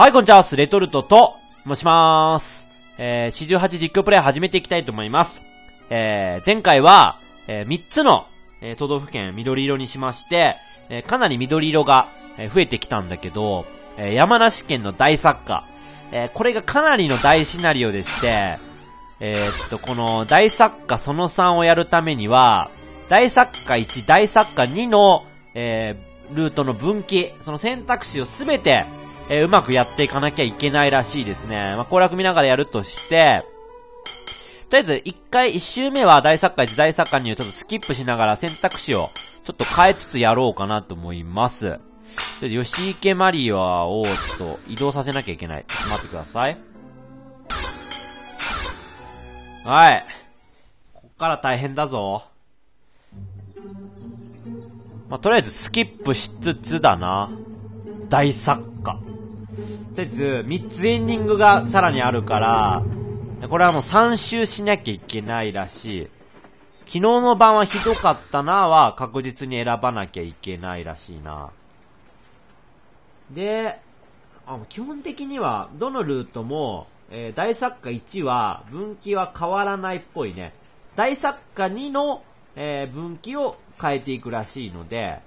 はい、こんにちは、スレトルトと、申しまーす。えー、十八実況プレイ始めていきたいと思います。えー、前回は、えー、三つの、えー、都道府県緑色にしまして、えー、かなり緑色が、えー、増えてきたんだけど、えー、山梨県の大作家、えー、これがかなりの大シナリオでして、えー、っと、この大作家その3をやるためには、大作家1、大作家2の、えー、ルートの分岐、その選択肢をすべて、えー、うまくやっていかなきゃいけないらしいですね。まあ、略見ながらやるとして、とりあえず一回、一周目は大作家、時代作家にちょっとスキップしながら選択肢をちょっと変えつつやろうかなと思います。とりあえず、吉池マリアをちょっと移動させなきゃいけない。ちょっと待ってください。はい。こっから大変だぞ。まあ、とりあえずスキップしつつだな。大作家。とりあえず、3つエンディングがさらにあるから、これはもう3周しなきゃいけないらしい。昨日の晩はひどかったなは確実に選ばなきゃいけないらしいな。で、あ基本的には、どのルートも、えー、大作家1は分岐は変わらないっぽいね。大作家2の、えー、分岐を変えていくらしいので、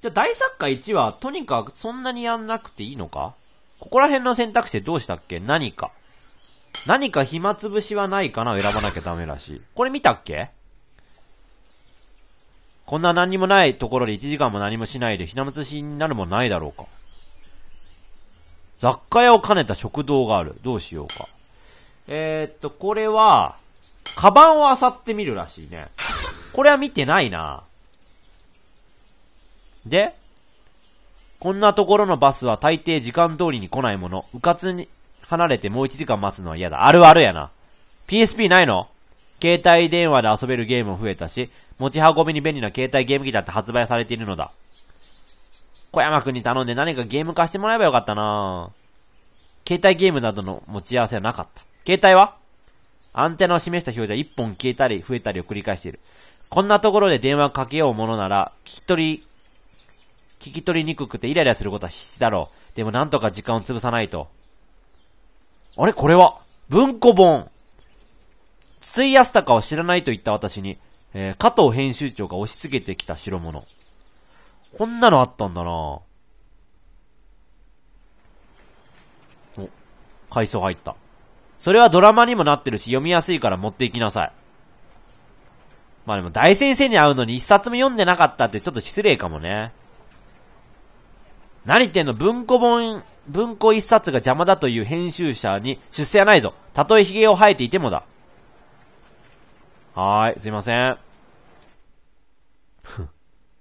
じゃあ大作家1は、とにかくそんなにやんなくていいのかここら辺の選択肢どうしたっけ何か。何か暇つぶしはないかな選ばなきゃダメらしい。これ見たっけこんな何にもないところで1時間も何もしないでひな祭りになるもんないだろうか。雑貨屋を兼ねた食堂がある。どうしようか。えー、っと、これは、カバンを漁ってみるらしいね。これは見てないな。で、こんなところのバスは大抵時間通りに来ないもの。うかつに離れてもう1時間待つのは嫌だ。あるあるやな。PSP ないの携帯電話で遊べるゲームも増えたし、持ち運びに便利な携帯ゲーム機だって発売されているのだ。小山くんに頼んで何かゲーム化してもらえばよかったな携帯ゲームなどの持ち合わせはなかった。携帯はアンテナを示した表示は1本消えたり増えたりを繰り返している。こんなところで電話かけようものなら、聞き取り聞き取りにくくてイライラすることは必死だろう。でもなんとか時間を潰さないと。あれこれは文庫本筒井康隆を知らないと言った私に、えー、加藤編集長が押し付けてきた代物。こんなのあったんだなお、階層入った。それはドラマにもなってるし読みやすいから持っていきなさい。まあでも大先生に会うのに一冊も読んでなかったってちょっと失礼かもね。何言ってんの文庫本、文庫一冊が邪魔だという編集者に出世はないぞ。たとえ髭を生えていてもだ。はーい、すいません。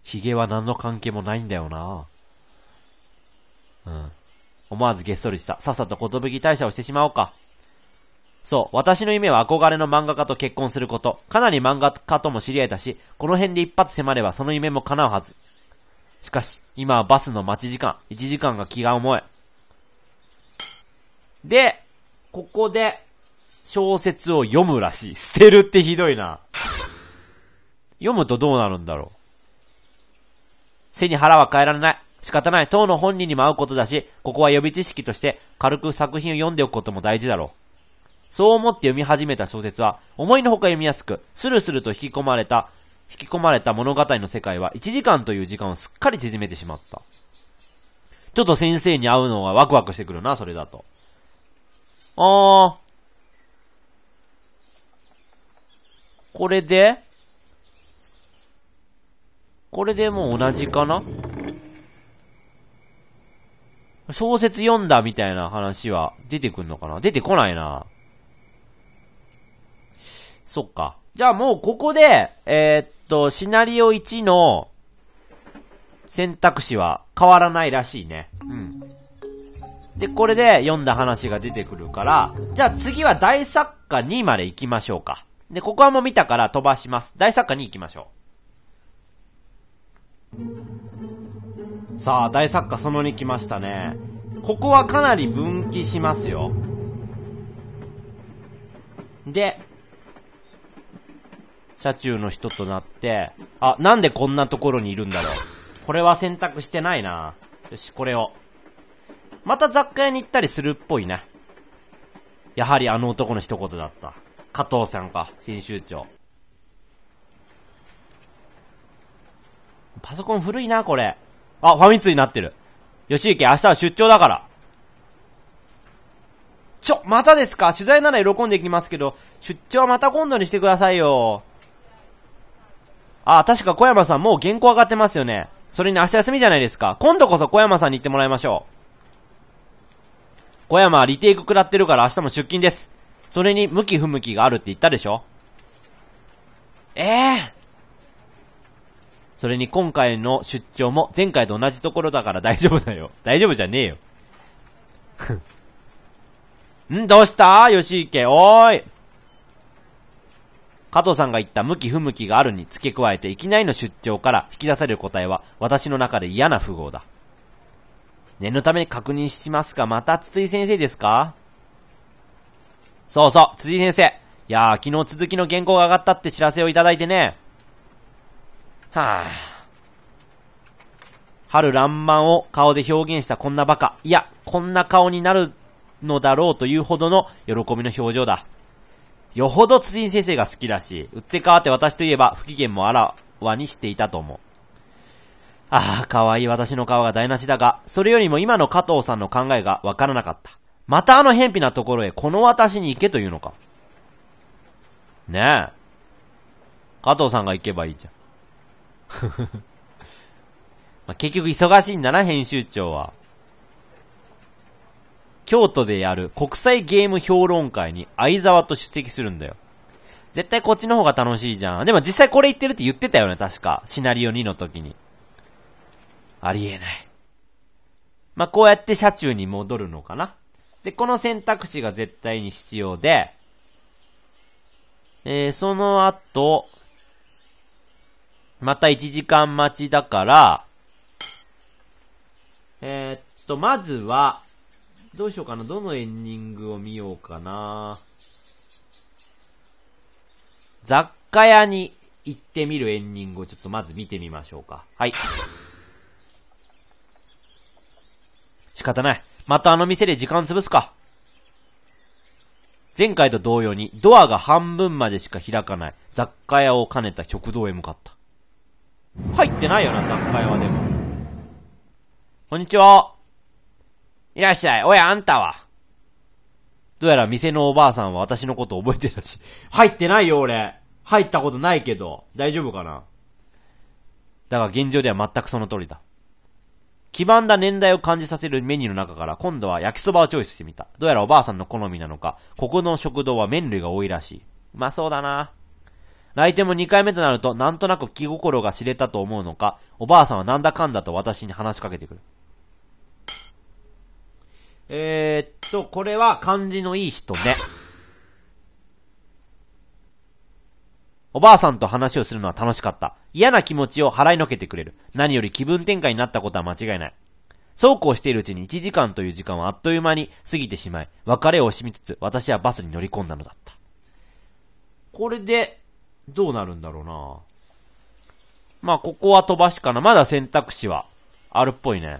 髭は何の関係もないんだよな。うん。思わずげっそりした。さっさと寿退社をしてしまおうか。そう、私の夢は憧れの漫画家と結婚すること。かなり漫画家とも知り合えたし、この辺で一発迫ればその夢も叶うはず。しかし、今はバスの待ち時間、1時間が気が重い。で、ここで、小説を読むらしい。捨てるってひどいな。読むとどうなるんだろう。背に腹は変えられない。仕方ない。当の本人にも会うことだし、ここは予備知識として軽く作品を読んでおくことも大事だろう。そう思って読み始めた小説は、思いのほか読みやすく、スルスルと引き込まれた引き込まれた物語の世界は1時間という時間をすっかり縮めてしまった。ちょっと先生に会うのがワクワクしてくるな、それだと。あー。これでこれでもう同じかな小説読んだみたいな話は出てくんのかな出てこないな。そっか。じゃあもうここで、えー、っと、シナリオ1の選択肢は変わらないらしいね。うん。で、これで読んだ話が出てくるから、じゃあ次は大作家2まで行きましょうか。で、ここはもう見たから飛ばします。大作家2行きましょう。さあ、大作家その2来ましたね。ここはかなり分岐しますよ。で、車中の人となって、あ、なんでこんなところにいるんだろう。これは選択してないな。よし、これを。また雑貨屋に行ったりするっぽいね。やはりあの男の一言だった。加藤さんか、編集長。パソコン古いな、これ。あ、ファミ通になってる。吉池、明日は出張だから。ちょ、またですか取材なら喜んでいきますけど、出張はまた今度にしてくださいよ。あ、確か小山さんもう原稿上がってますよね。それに明日休みじゃないですか。今度こそ小山さんに行ってもらいましょう。小山はリテイク食らってるから明日も出勤です。それに向き不向きがあるって言ったでしょええー、それに今回の出張も前回と同じところだから 大丈夫だよ。大丈夫じゃねえよ。ん どうした吉池、おーい。加藤さんが言った向き不向きがあるに付け加えていきなりの出張から引き出される答えは私の中で嫌な符号だ。念のために確認しますかまた筒井先生ですかそうそう、辻先生。いやー、昨日続きの原稿が上がったって知らせをいただいてね。はぁ、あ。春爛漫を顔で表現したこんなバカ。いや、こんな顔になるのだろうというほどの喜びの表情だ。よほど辻井先生が好きだし、売って変わって私といえば不機嫌もあらわにしていたと思う。ああ、可愛い私の顔が台無しだが、それよりも今の加藤さんの考えがわからなかった。またあの偏僻なところへこの私に行けというのか。ねえ。加藤さんが行けばいいじゃん。ま結局忙しいんだな、編集長は。京都でやる国際ゲーム評論会に相沢と出席するんだよ。絶対こっちの方が楽しいじゃん。でも実際これ言ってるって言ってたよね、確か。シナリオ2の時に。ありえない。まあ、こうやって車中に戻るのかな。で、この選択肢が絶対に必要で、えー、その後、また1時間待ちだから、えー、っと、まずは、どうしようかな。どのエンディングを見ようかな。雑貨屋に行ってみるエンディングをちょっとまず見てみましょうか。はい。仕方ない。またあの店で時間潰すか。前回と同様にドアが半分までしか開かない雑貨屋を兼ねた食堂へ向かった。入ってないよな、雑貨屋はでも。こんにちは。いらっしゃい。おや、あんたは。どうやら店のおばあさんは私のこと覚えてたし。入ってないよ、俺。入ったことないけど。大丈夫かなだが現状では全くその通りだ。黄ばんだ年代を感じさせるメニューの中から今度は焼きそばをチョイスしてみた。どうやらおばあさんの好みなのか、ここの食堂は麺類が多いらしい。うまそうだな。来店も2回目となるとなんとなく気心が知れたと思うのか、おばあさんはなんだかんだと私に話しかけてくる。えー、っと、これは感じのいい人で。おばあさんと話をするのは楽しかった。嫌な気持ちを払いのけてくれる。何より気分転換になったことは間違いない。そうこうしているうちに1時間という時間はあっという間に過ぎてしまい、別れを惜しみつつ、私はバスに乗り込んだのだった。これで、どうなるんだろうなまあ、ここは飛ばしかな。まだ選択肢はあるっぽいね。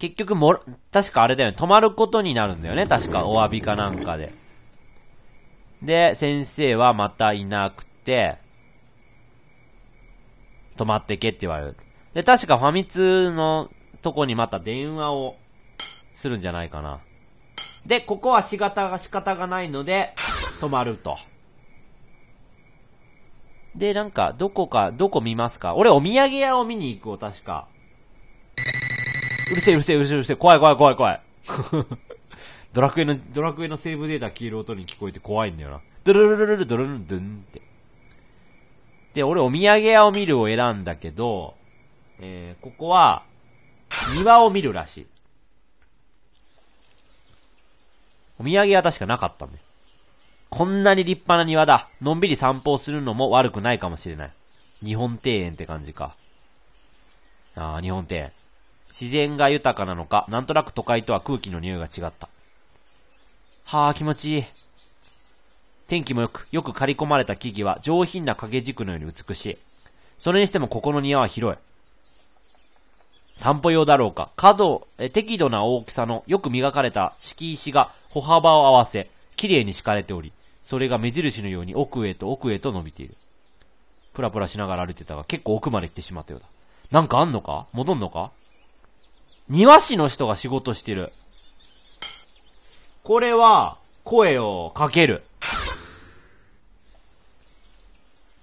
結局も、確かあれだよね、泊まることになるんだよね、確か、お詫びかなんかで。で、先生はまたいなくて、泊まってけって言われる。で、確かファミ通のとこにまた電話をするんじゃないかな。で、ここは仕方が仕方がないので、泊まると。で、なんか、どこか、どこ見ますか俺、お土産屋を見に行くを確か、うるせえ、うるせえ、うるせえ、うるせえ。怖い、怖い、怖い、怖い。ドラクエの、ドラクエのセーブデータ消える音に聞こえて怖いんだよな。ドルルルルルドルルドゥンって。で、俺お土産屋を見るを選んだけど、えー、ここは、庭を見るらしい。お土産屋確かなかったんだよ。こんなに立派な庭だ。のんびり散歩するのも悪くないかもしれない。日本庭園って感じか。ああ、日本庭園。自然が豊かなのか、なんとなく都会とは空気の匂いが違った。はあ、気持ちいい。天気もよく、よく刈り込まれた木々は上品な影軸のように美しい。それにしてもここの庭は広い。散歩用だろうか。角、え適度な大きさのよく磨かれた敷石が歩幅を合わせ、綺麗に敷かれており、それが目印のように奥へと奥へと伸びている。プラプラしながら歩いてたが結構奥まで行ってしまったようだ。なんかあんのか戻んのか庭師の人が仕事してる。これは、声をかける。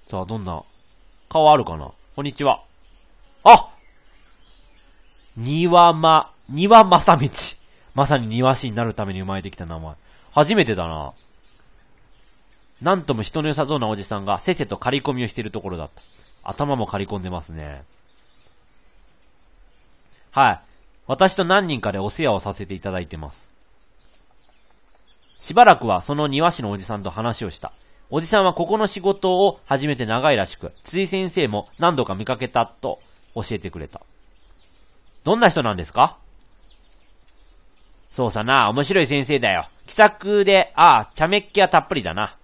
さあ、どんな、顔あるかなこんにちは。あ庭ま、庭正道。まさに庭師になるために生まれてきた名前。初めてだな。なんとも人の良さそうなおじさんがせっせと刈り込みをしているところだった。頭も刈り込んでますね。はい。私と何人かでお世話をさせていただいてます。しばらくはその庭師のおじさんと話をした。おじさんはここの仕事を始めて長いらしく、つい先生も何度か見かけたと教えてくれた。どんな人なんですかそうさな、面白い先生だよ。気さくで、ああ、茶目っ気はたっぷりだな。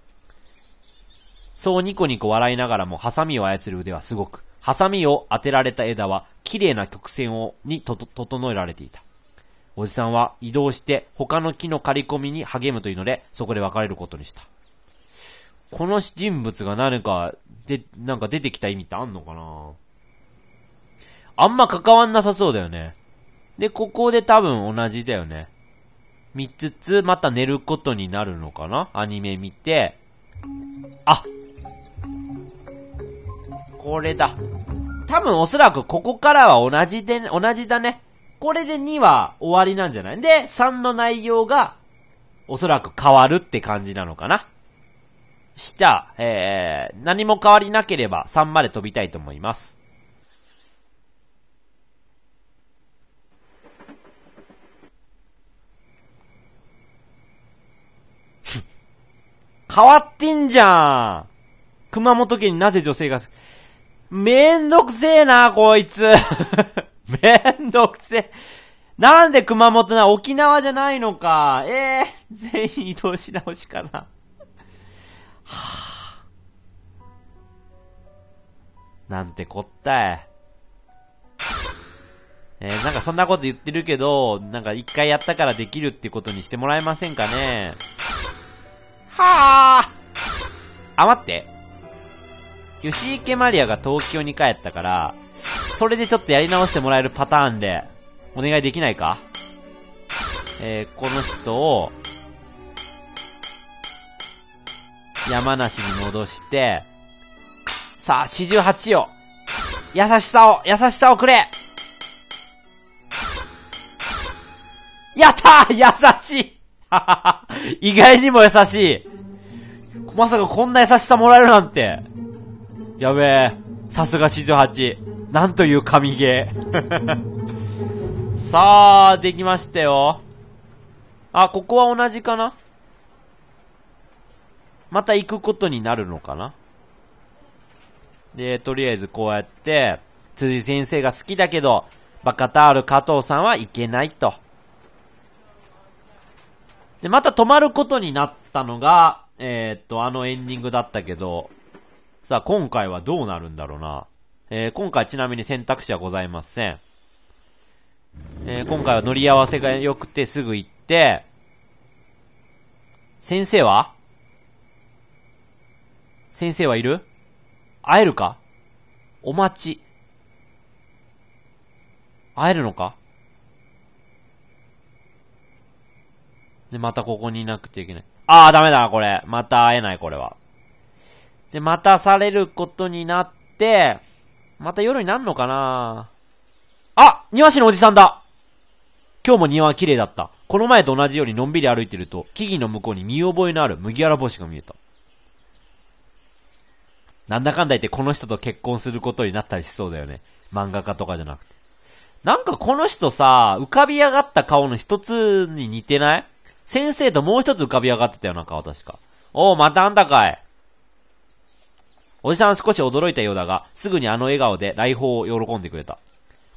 そうニコニコ笑いながらもハサミを操る腕はすごく、ハサミを当てられた枝は綺麗な曲線をに整えられていた。おじさんは移動して他の木の刈り込みに励むというので、そこで別れることにした。この人物が何か、で、なんか出てきた意味ってあんのかなあんま関わんなさそうだよね。で、ここで多分同じだよね。見つつ、また寝ることになるのかなアニメ見て。あこれだ。多分おそらくここからは同じで、同じだね。これで2は終わりなんじゃないで、3の内容が、おそらく変わるって感じなのかな。したえー、何も変わりなければ3まで飛びたいと思います。変わってんじゃん熊本県になぜ女性が、めんどくせえな、こいつ。めんどくせえ。なんで熊本な、沖縄じゃないのか。ええー、全員移動し直しかな。はぁ、あ。なんてこったい。えー、なんかそんなこと言ってるけど、なんか一回やったからできるってことにしてもらえませんかね。はぁ、あ。あ、待って。吉池マリアが東京に帰ったから、それでちょっとやり直してもらえるパターンで、お願いできないかえー、この人を、山梨に戻して、さあ、四十八よ優しさを、優しさをくれやったー優しい 意外にも優しいまさかこんな優しさもらえるなんて。やべえ。さすが史上8。なんという神ゲー。さあ、できましたよ。あ、ここは同じかなまた行くことになるのかなで、とりあえずこうやって、辻先生が好きだけど、バカタール加藤さんはいけないと。で、また止まることになったのが、えー、っと、あのエンディングだったけど、さあ、今回はどうなるんだろうな。えー、今回ちなみに選択肢はございません。えー、今回は乗り合わせが良くてすぐ行って、先生は先生はいる会えるかお待ち。会えるのかで、またここにいなくちゃいけない。あー、ダメだ、これ。また会えない、これは。で、待たされることになって、また夜になんのかなあ庭師のおじさんだ今日も庭は綺麗だった。この前と同じようにのんびり歩いてると、木々の向こうに見覚えのある麦わら帽子が見えた。なんだかんだ言ってこの人と結婚することになったりしそうだよね。漫画家とかじゃなくて。なんかこの人さ、浮かび上がった顔の一つに似てない先生ともう一つ浮かび上がってたよな、顔確か。おお、またあんたかい。おじさんは少し驚いたようだが、すぐにあの笑顔で来訪を喜んでくれた。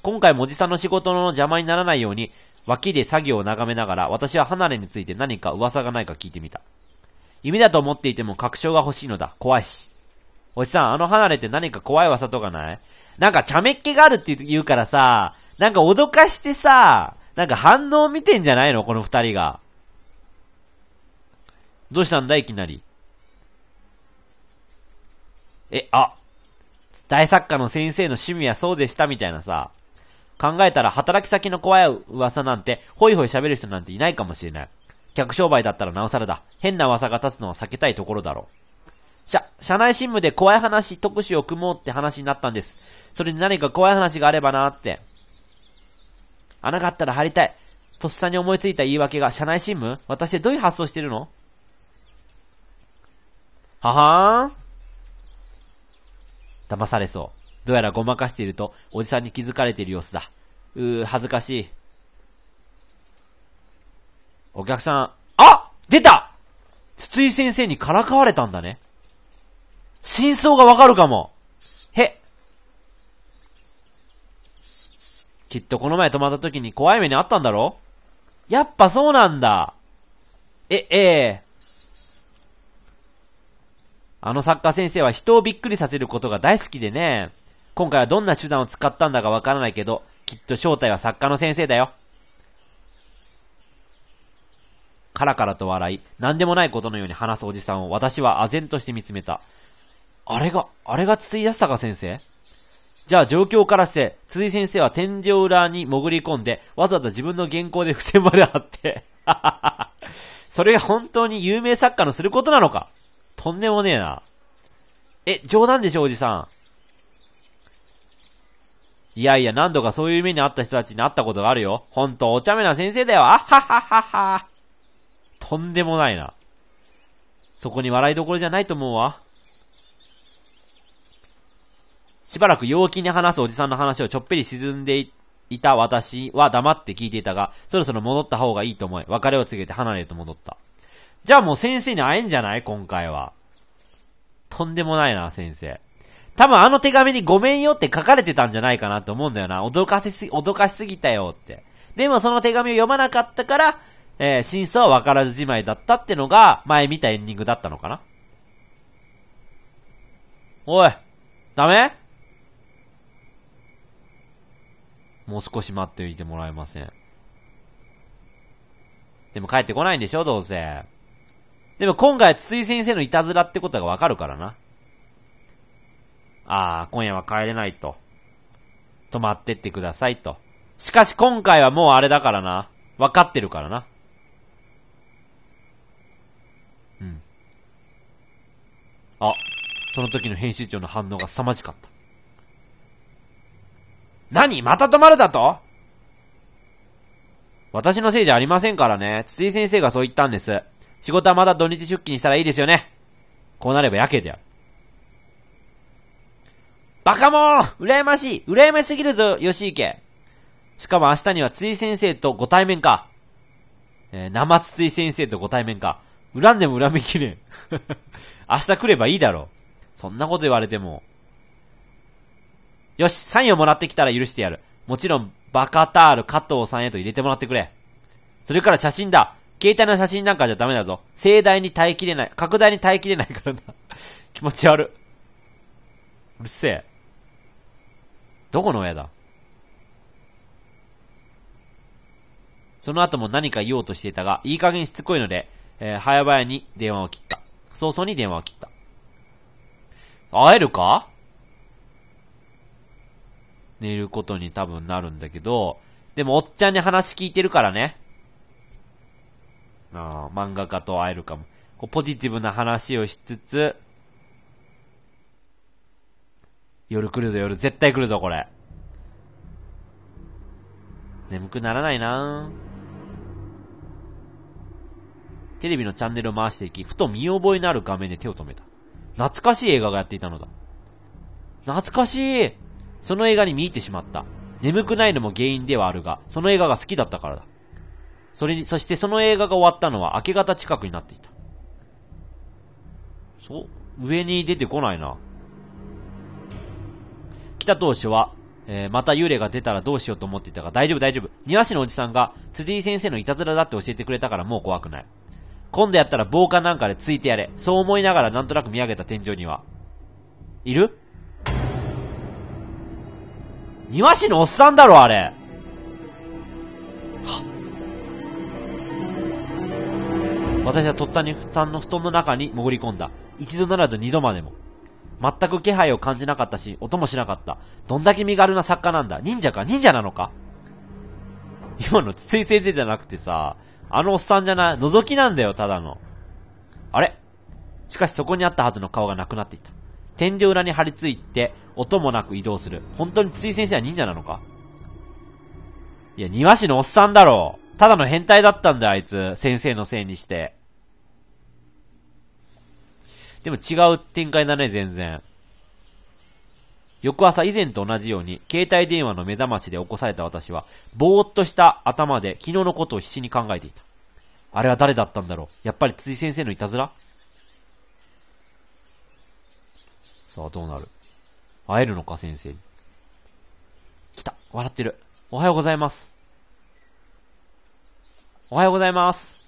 今回もおじさんの仕事の邪魔にならないように、脇で作業を眺めながら、私は離れについて何か噂がないか聞いてみた。夢だと思っていても確証が欲しいのだ。怖いし。おじさん、あの離れって何か怖い噂とかないなんか、ちゃめっ気があるって言うからさ、なんか脅かしてさ、なんか反応見てんじゃないのこの二人が。どうしたんだいきなり。え、あ、大作家の先生の趣味はそうでしたみたいなさ、考えたら働き先の怖い噂なんて、ほいほい喋る人なんていないかもしれない。客商売だったらなおさらだ。変な噂が立つのは避けたいところだろう。社、社内新聞で怖い話特集を組もうって話になったんです。それに何か怖い話があればなって。穴があったら貼りたい。とっさに思いついた言い訳が社内新聞私ってどういう発想してるのははーん騙されそう。どうやらごまかしていると、おじさんに気づかれている様子だ。うー、恥ずかしい。お客さん、あ出た筒井先生にからかわれたんだね。真相がわかるかも。へ。きっとこの前泊まった時に怖い目にあったんだろやっぱそうなんだ。え、ええあのサッカー先生は人をびっくりさせることが大好きでね。今回はどんな手段を使ったんだかわからないけど、きっと正体は作家の先生だよ。カラカラと笑い、何でもないことのように話すおじさんを私は唖然として見つめた。あれが、あれが筒井康隆先生じゃあ状況からして、筒井先生は天井裏に潜り込んで、わざわざ自分の原稿で付箋まで貼って。それが本当に有名作家のすることなのかとんでもねえな。え、冗談でしょ、おじさん。いやいや、何度かそういう目にあった人たちに会ったことがあるよ。ほんと、お茶目な先生だよ。あはははは。とんでもないな。そこに笑いどころじゃないと思うわ。しばらく陽気に話すおじさんの話をちょっぴり沈んでいた私は黙って聞いていたが、そろそろ戻った方がいいと思い、別れを告げて離れると戻った。じゃあもう先生に会えんじゃない今回は。とんでもないな、先生。多分あの手紙にごめんよって書かれてたんじゃないかなと思うんだよな。脅かせす、脅かしすぎたよって。でもその手紙を読まなかったから、えー、真相は分からずじまいだったってのが、前見たエンディングだったのかなおい、ダメもう少し待っていてもらえません。でも帰ってこないんでしょどうせ。でも今回は筒井先生のいたずらってことがわかるからな。ああ、今夜は帰れないと。泊まってってくださいと。しかし今回はもうあれだからな。わかってるからな。うん。あ、その時の編集長の反応が凄まじかった。何また泊まるだと私のせいじゃありませんからね。筒井先生がそう言ったんです。仕事はまだ土日出勤したらいいですよね。こうなればやけである。バカもん羨ましい羨ましすぎるぞ、吉池しかも明日にはつい先生とご対面か。えー、生つ井先生とご対面か。恨んでも恨みきれん。明日来ればいいだろう。そんなこと言われても。よし、サインをもらってきたら許してやる。もちろん、バカタール加藤さんへと入れてもらってくれ。それから写真だ。携帯の写真なんかじゃダメだぞ。盛大に耐えきれない。拡大に耐えきれないからな。気持ち悪。うるせえ。どこの親だその後も何か言おうとしていたが、いい加減しつこいので、えー、早々に電話を切った。早々に電話を切った。会えるか寝ることに多分なるんだけど、でもおっちゃんに話聞いてるからね。あ漫画家と会えるかも。こうポジティブな話をしつつ、夜来るぞ、夜。絶対来るぞ、これ。眠くならないなテレビのチャンネルを回していき、ふと見覚えのある画面で手を止めた。懐かしい映画がやっていたのだ。懐かしいその映画に見入ってしまった。眠くないのも原因ではあるが、その映画が好きだったからだ。それに、そしてその映画が終わったのは明け方近くになっていた。そう、上に出てこないな。来た当初は、えー、また幽霊が出たらどうしようと思っていたが、大丈夫大丈夫。庭師のおじさんが、辻井先生のいたずらだって教えてくれたからもう怖くない。今度やったら防火なんかでついてやれ。そう思いながらなんとなく見上げた天井には。いる庭師のおっさんだろ、あれ。私はとっさにさんの布団の中に潜り込んだ。一度ならず二度までも。全く気配を感じなかったし、音もしなかった。どんだけ身軽な作家なんだ。忍者か忍者なのか今のつい先生じゃなくてさ、あのおっさんじゃない、覗きなんだよ、ただの。あれしかしそこにあったはずの顔がなくなっていた。天井裏に張り付いて、音もなく移動する。本当に筒井先生は忍者なのかいや、庭師のおっさんだろう。ただの変態だったんだ、あいつ。先生のせいにして。でも違う展開だね、全然。翌朝以前と同じように、携帯電話の目覚ましで起こされた私は、ぼーっとした頭で昨日のことを必死に考えていた。あれは誰だったんだろうやっぱり辻先生のいたずらさあ、どうなる会えるのか、先生に。来た。笑ってる。おはようございます。おはようございます。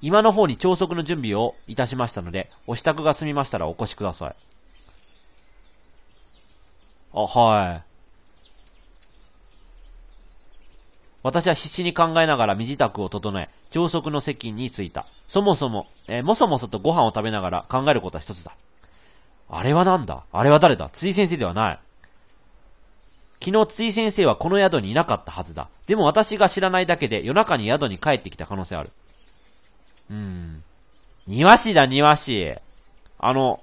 今の方に朝食の準備をいたしましたので、お支度が済みましたらお越しください。あ、はい。私は必死に考えながら身支度を整え、朝食の席に着いた。そもそも、えー、もそもそとご飯を食べながら考えることは一つだ。あれはなんだあれは誰だ辻先生ではない。昨日つい先生はこの宿にいなかったはずだ。でも私が知らないだけで夜中に宿に帰ってきた可能性ある。うーん。庭師だ、庭師。あの、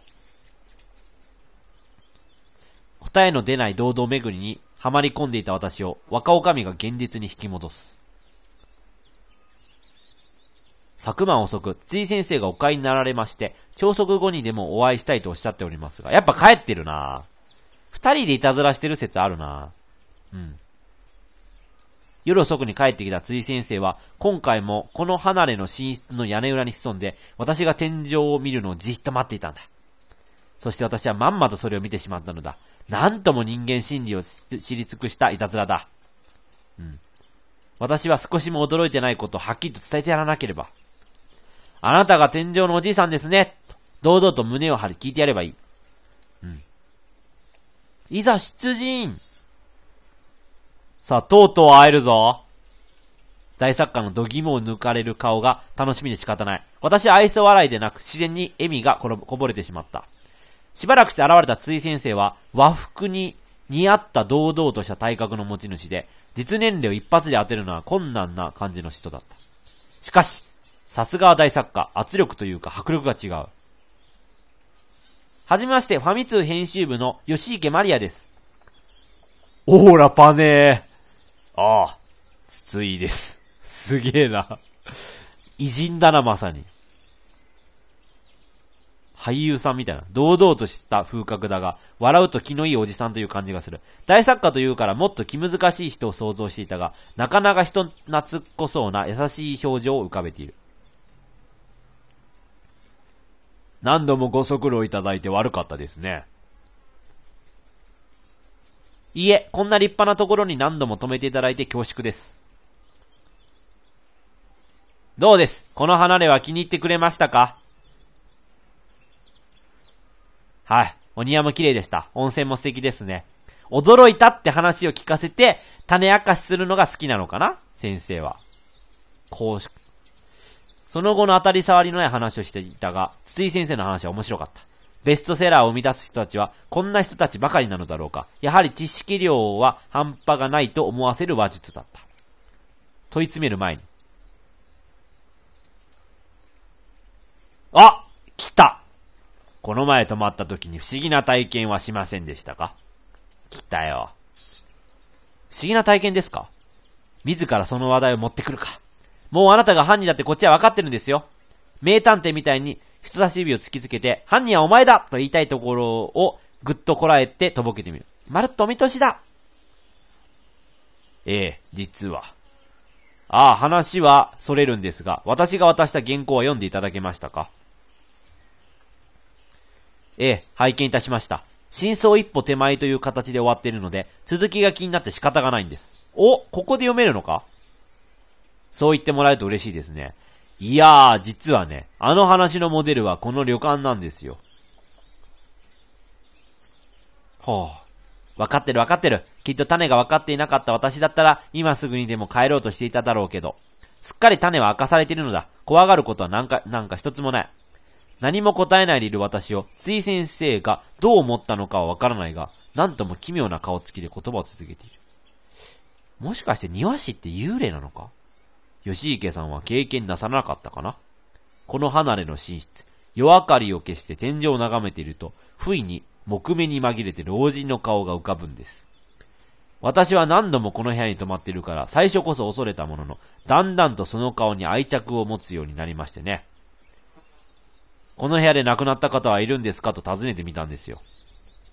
答えの出ない堂々巡りにはまり込んでいた私を若女将が現実に引き戻す。昨晩遅く、つい先生がお帰りになられまして、朝食後にでもお会いしたいとおっしゃっておりますが、やっぱ帰ってるなぁ。二人でいたずらしてる説あるなうん。夜遅くに帰ってきた辻先生は、今回もこの離れの寝室の屋根裏に潜んで、私が天井を見るのをじっと待っていたんだ。そして私はまんまとそれを見てしまったのだ。なんとも人間心理を知り尽くしたいたずらだ。うん。私は少しも驚いてないことをはっきりと伝えてやらなければ。あなたが天井のおじいさんですね、と堂々と胸を張り聞いてやればいい。いざ出陣さあ、とうとう会えるぞ。大作家の度肝を抜かれる顔が楽しみで仕方ない。私は愛想笑いでなく自然に笑みがこぼれてしまった。しばらくして現れたつい先生は和服に似合った堂々とした体格の持ち主で、実年齢を一発で当てるのは困難な感じの人だった。しかし、さすがは大作家、圧力というか迫力が違う。はじめまして、ファミ通編集部の吉池マリアです。オーラパネー。ああ、ついです。すげえな。偉人だな、まさに。俳優さんみたいな。堂々とした風格だが、笑うと気のいいおじさんという感じがする。大作家というからもっと気難しい人を想像していたが、なかなか人懐っこそうな優しい表情を浮かべている。何度もご足労いただいて悪かったですね。いいえ、こんな立派なところに何度も止めていただいて恐縮です。どうですこの離れは気に入ってくれましたかはい。お庭も綺麗でした。温泉も素敵ですね。驚いたって話を聞かせて、種明かしするのが好きなのかな先生は。こう、その後の当たり障りのない話をしていたが、筒井先生の話は面白かった。ベストセラーを生み出す人たちは、こんな人たちばかりなのだろうか。やはり知識量は半端がないと思わせる話術だった。問い詰める前に。あ来たこの前泊まった時に不思議な体験はしませんでしたか来たよ。不思議な体験ですか自らその話題を持ってくるか。もうあなたが犯人だってこっちは分かってるんですよ。名探偵みたいに人差し指を突きつけて、犯人はお前だと言いたいところをぐっとこらえてとぼけてみる。まるっとお見通しだええ、実は。ああ、話はそれるんですが、私が渡した原稿は読んでいただけましたかええ、拝見いたしました。真相一歩手前という形で終わっているので、続きが気になって仕方がないんです。お、ここで読めるのかそう言ってもらえると嬉しいですね。いやー、実はね、あの話のモデルはこの旅館なんですよ。ほう。わかってるわかってる。きっと種がわかっていなかった私だったら、今すぐにでも帰ろうとしていただろうけど。すっかり種は明かされているのだ。怖がることはなんか、なんか一つもない。何も答えないでいる私を、つい先生がどう思ったのかはわからないが、なんとも奇妙な顔つきで言葉を続けている。もしかして庭師って幽霊なのか吉池さんは経験なさらなかったかなこの離れの寝室、夜明かりを消して天井を眺めていると、不意に木目に紛れて老人の顔が浮かぶんです。私は何度もこの部屋に泊まっているから最初こそ恐れたものの、だんだんとその顔に愛着を持つようになりましてね。この部屋で亡くなった方はいるんですかと尋ねてみたんですよ。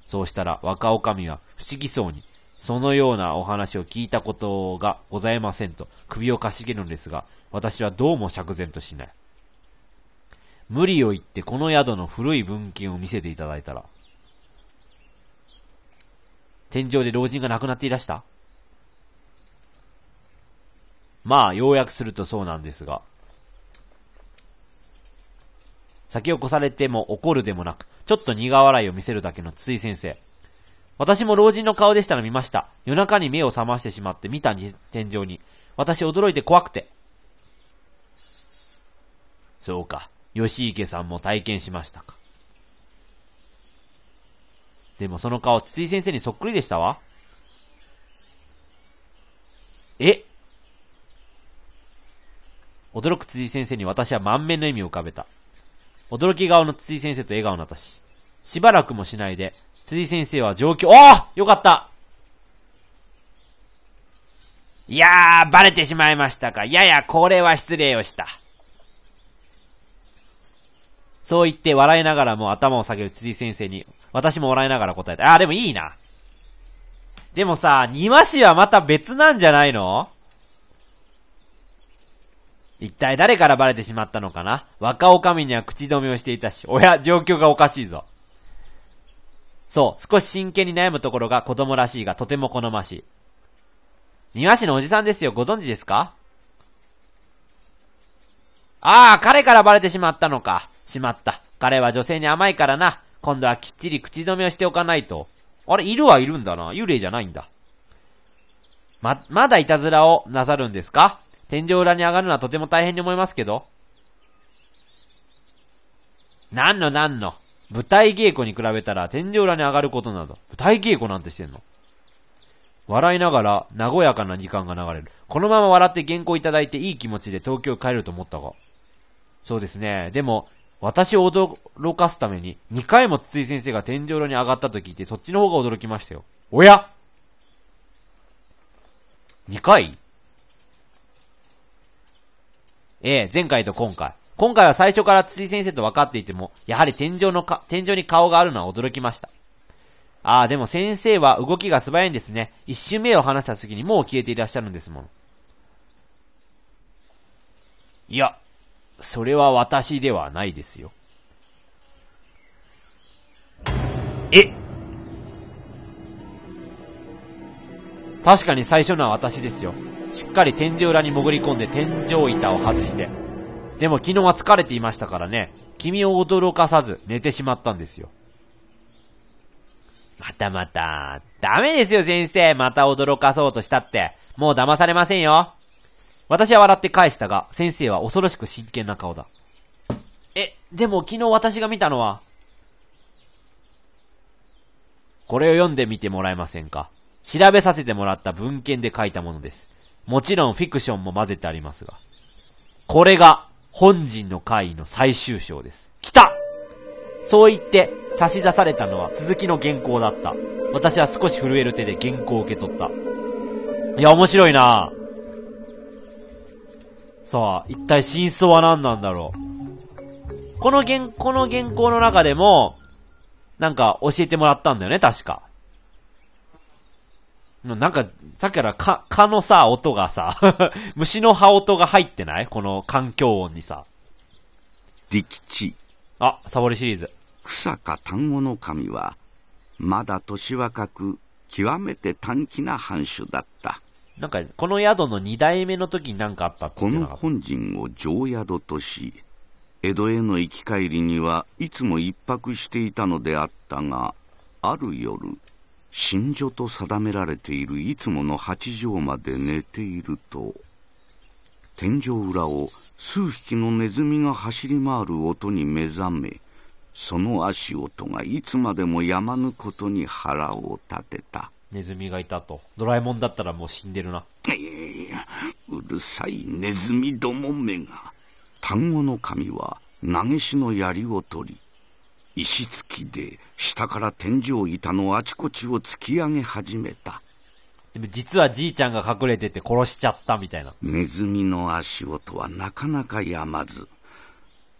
そうしたら若女将は不思議そうに、そのようなお話を聞いたことがございませんと首をかしげるのですが、私はどうも釈然としない。無理を言ってこの宿の古い文献を見せていただいたら、天井で老人が亡くなっていらしたまあ、要約するとそうなんですが、先を越されても怒るでもなく、ちょっと苦笑いを見せるだけのつい先生。私も老人の顔でしたら見ました。夜中に目を覚ましてしまって見た天井に。私驚いて怖くて。そうか。吉池さんも体験しましたか。でもその顔、筒井先生にそっくりでしたわ。え驚く辻先生に私は満面の笑みを浮かべた。驚き顔の辻先生と笑顔の私。しばらくもしないで、辻先生は状況、おーよかったいやー、バレてしまいましたか。やや、これは失礼をした。そう言って笑いながらも頭を下げる辻先生に、私も笑いながら答えた。あー、でもいいな。でもさ、庭師はまた別なんじゃないの一体誰からバレてしまったのかな若女将には口止めをしていたし、おや、状況がおかしいぞ。そう、少し真剣に悩むところが子供らしいがとても好ましい。庭師のおじさんですよ、ご存知ですかああ、彼からバレてしまったのか。しまった。彼は女性に甘いからな。今度はきっちり口止めをしておかないと。あれ、いるはいるんだな。幽霊じゃないんだ。ま、まだいたずらをなさるんですか天井裏に上がるのはとても大変に思いますけど。なんのなんの。舞台稽古に比べたら天井裏に上がることなど、舞台稽古なんてしてんの。笑いながら、和やかな時間が流れる。このまま笑って原稿いただいていい気持ちで東京帰ると思ったが。そうですね。でも、私を驚かすために、2回も筒井先生が天井裏に上がったと聞いて、そっちの方が驚きましたよ。おや ?2 回ええ、前回と今回。今回は最初から辻先生と分かっていても、やはり天井のか、天井に顔があるのは驚きました。ああ、でも先生は動きが素早いんですね。一瞬目を離した時にもう消えていらっしゃるんですもん。いや、それは私ではないですよ。え確かに最初のは私ですよ。しっかり天井裏に潜り込んで天井板を外して、でも昨日は疲れていましたからね、君を驚かさず寝てしまったんですよ。またまた、ダメですよ先生、また驚かそうとしたって。もう騙されませんよ。私は笑って返したが、先生は恐ろしく真剣な顔だ。え、でも昨日私が見たのは、これを読んでみてもらえませんか調べさせてもらった文献で書いたものです。もちろんフィクションも混ぜてありますが。これが本陣の会の最終章です。来たそう言って差し出されたのは続きの原稿だった。私は少し震える手で原稿を受け取った。いや、面白いなさあ、一体真相は何なんだろう。この原、この原稿の中でも、なんか教えてもらったんだよね、確か。なんか、さっきからか、蚊のさ、音がさ、虫の葉音が入ってないこの環境音にさ。デキあ、サボりシリーズ。草か単語の神は、まだ年若く、極めて短気な藩主だった。なんか、この宿の二代目の時に何かあったっこの本陣を上宿とし、江戸への行き帰りにはいつも一泊していたのであったが、ある夜、真女と定められているいつもの八畳まで寝ていると、天井裏を数匹のネズミが走り回る音に目覚め、その足音がいつまでもやまぬことに腹を立てた。ネズミがいたと。ドラえもんだったらもう死んでるな。いやうるさいネズミどもめが。単語の神は、投げしの槍を取り、石突きで下から天井板のあちこちを突き上げ始めたでも実はじいちゃんが隠れてて殺しちゃったみたいなネズミの足音はなかなかやまず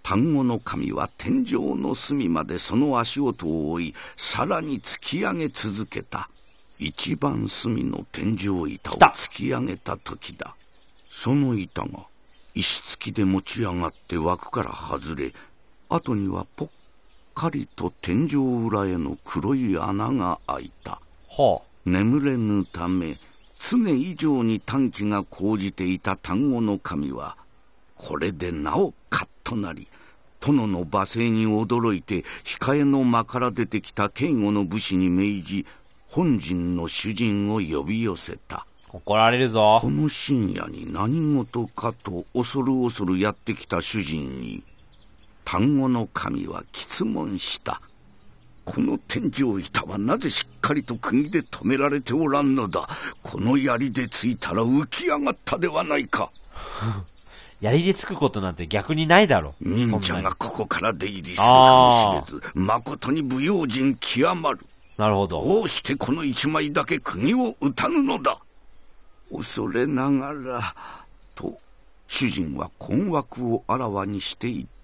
単語の神は天井の隅までその足音を追いさらに突き上げ続けた一番隅の天井板を突き上げた時だその板が石突きで持ち上がって枠から外れ後にはポッかりと天井裏への黒い穴が開いた。はあ、眠れぬため、常以上に短気が講じていた単語の神は、これでなおカッとなり、殿の罵声に驚いて、控えの間から出てきた警護の武士に命じ、本陣の主人を呼び寄せた。怒られるぞ。この深夜に何事かと恐る恐るやってきた主人に、丹後の神は質問した。この天井板はなぜしっかりと釘で止められておらんのだこの槍でついたら浮き上がったではないか。槍でつくことなんて逆にないだろ。忍者がここから出入りするかもしれず、誠に不用心極まる。なるほど。どうしてこの一枚だけ釘を打たぬのだ恐れながら、と、主人は困惑をあらわにしていた。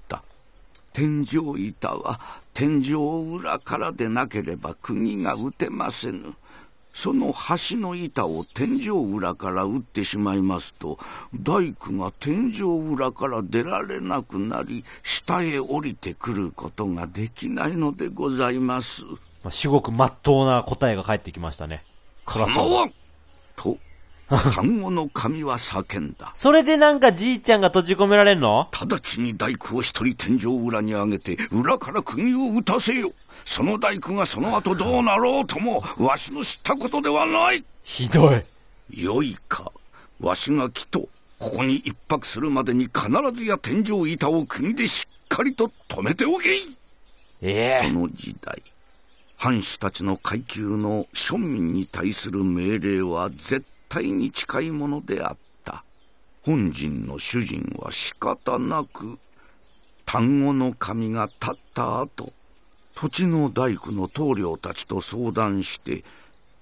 天井板は天井裏からでなければ釘が打てませぬ。その橋の板を天井裏から打ってしまいますと、大工が天井裏から出られなくなり、下へ降りてくることができないのでございます。まあ、至極真っ当な答えが返ってきましたね。かまわんと単語の神は叫んだ。それでなんかじいちゃんが閉じ込められんの直ちに大工を一人天井裏に上げて、裏から釘を打たせよ。その大工がその後どうなろうとも、わしの知ったことではない。ひどい。よいか。わしが来と、ここに一泊するまでに必ずや天井板を釘でしっかりと止めておけ。ええその時代。藩主たちの階級の庶民に対する命令は絶対に近いものであった。本陣の主人は仕方なく、単語の紙が立った後、土地の大工の棟梁たちと相談して、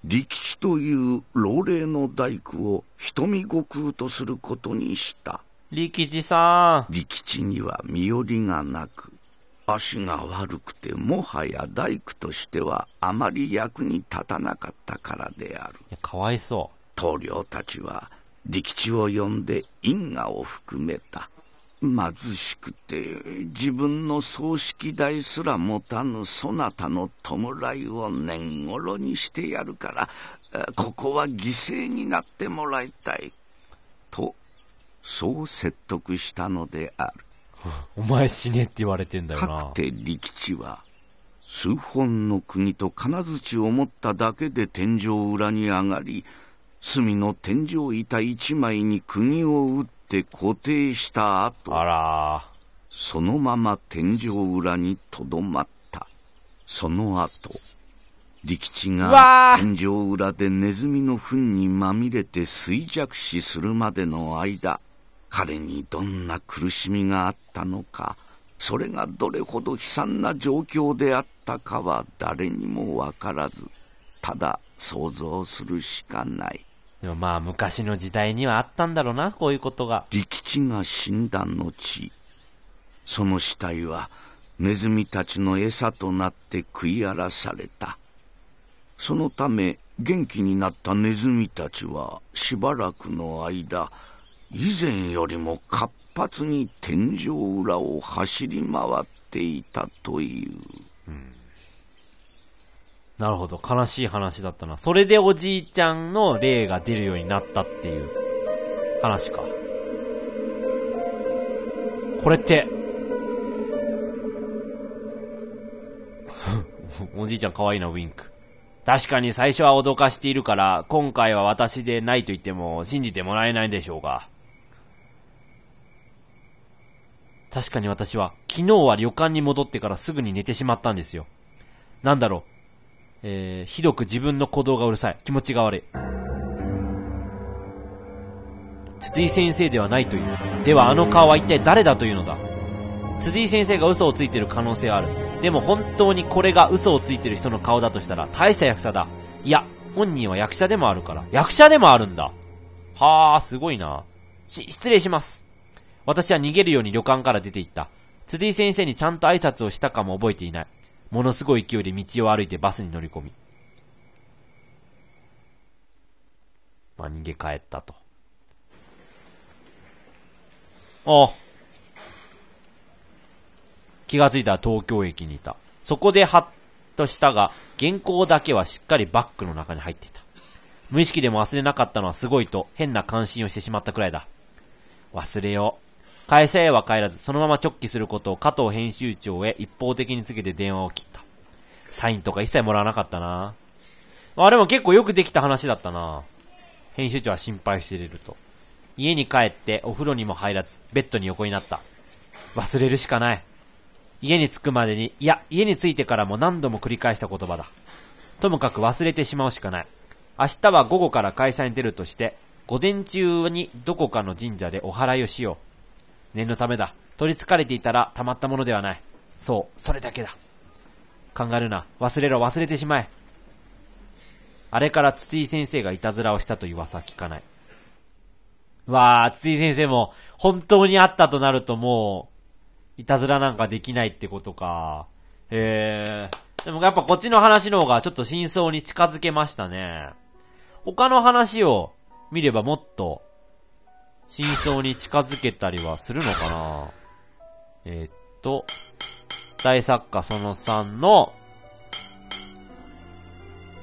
力士という老齢の大工を瞳悟空とすることにした。力士さん。力士には身寄りがなく、足が悪くてもはや大工としてはあまり役に立たなかったからである。かわいそう。棟梁たちは力地を呼んで因果を含めた貧しくて自分の葬式代すら持たぬそなたの弔いを年頃にしてやるからここは犠牲になってもらいたい」とそう説得したのである お前死ねって言われてんだよなかくて力地は数本の国と金槌を持っただけで天井裏に上がり隅の天井板一枚に釘を打って固定した後、あらそのまま天井裏にとどまった。その後、力地が天井裏でネズミの糞にまみれて衰弱死するまでの間、彼にどんな苦しみがあったのか、それがどれほど悲惨な状況であったかは誰にもわからず、ただ想像するしかない。でもまあ昔の時代にはあったんだろうな、こういうことが。利吉が死んだ後、その死体はネズミたちの餌となって食い荒らされた。そのため元気になったネズミたちはしばらくの間、以前よりも活発に天井裏を走り回っていたという。うんなるほど、悲しい話だったな。それでおじいちゃんの霊が出るようになったっていう話か。これって、おじいちゃん可愛いな、ウィンク。確かに最初は脅かしているから、今回は私でないと言っても信じてもらえないでしょうが。確かに私は、昨日は旅館に戻ってからすぐに寝てしまったんですよ。なんだろう、えー、ひどく自分の鼓動がうるさい。気持ちが悪い。辻井先生ではないという。ではあの顔は一体誰だというのだ。辻井先生が嘘をついている可能性はある。でも本当にこれが嘘をついている人の顔だとしたら大した役者だ。いや、本人は役者でもあるから。役者でもあるんだ。はあ、すごいな。し、失礼します。私は逃げるように旅館から出て行った。辻井先生にちゃんと挨拶をしたかも覚えていない。ものすごい勢いで道を歩いてバスに乗り込み、まあ、逃げ帰ったと。ああ。気がついたら東京駅にいた。そこでハッとしたが、原稿だけはしっかりバッグの中に入っていた。無意識でも忘れなかったのはすごいと変な関心をしてしまったくらいだ。忘れよう。会社へは帰らず、そのまま直帰することを加藤編集長へ一方的に告げて電話を切った。サインとか一切もらわなかったな。あ、でも結構よくできた話だったな。編集長は心配していると。家に帰ってお風呂にも入らず、ベッドに横になった。忘れるしかない。家に着くまでに、いや、家に着いてからも何度も繰り返した言葉だ。ともかく忘れてしまうしかない。明日は午後から会社に出るとして、午前中にどこかの神社でお祓いをしよう。念のためだ。取り憑かれていたらたまったものではない。そう、それだけだ。考えるな。忘れろ、忘れてしまえ。あれから筒井先生がいたずらをしたという噂は聞かない。わあ、筒井先生も、本当にあったとなるともう、いたずらなんかできないってことか。へえ。でもやっぱこっちの話の方がちょっと真相に近づけましたね。他の話を見ればもっと真相に近づけたりはするのかなえー、っと、大作家その3の、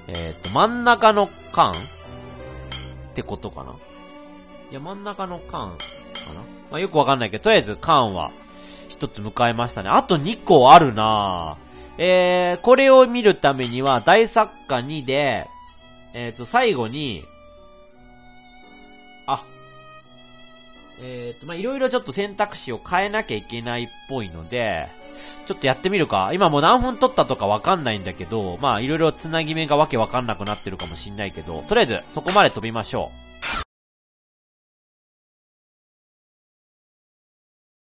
えー、っと、真ん中の巻ってことかないや、真ん中の巻かなまあ、よくわかんないけど、とりあえず缶は一つ迎えましたね。あと2個あるなえー、これを見るためには、大作家2で、えっ、と、最後に、えっ、ー、と、ま、いろいろちょっと選択肢を変えなきゃいけないっぽいので、ちょっとやってみるか。今もう何分撮ったとかわかんないんだけど、まあ、いろいろ繋ぎ目がわけわかんなくなってるかもしんないけど、とりあえず、そこまで飛びましょう。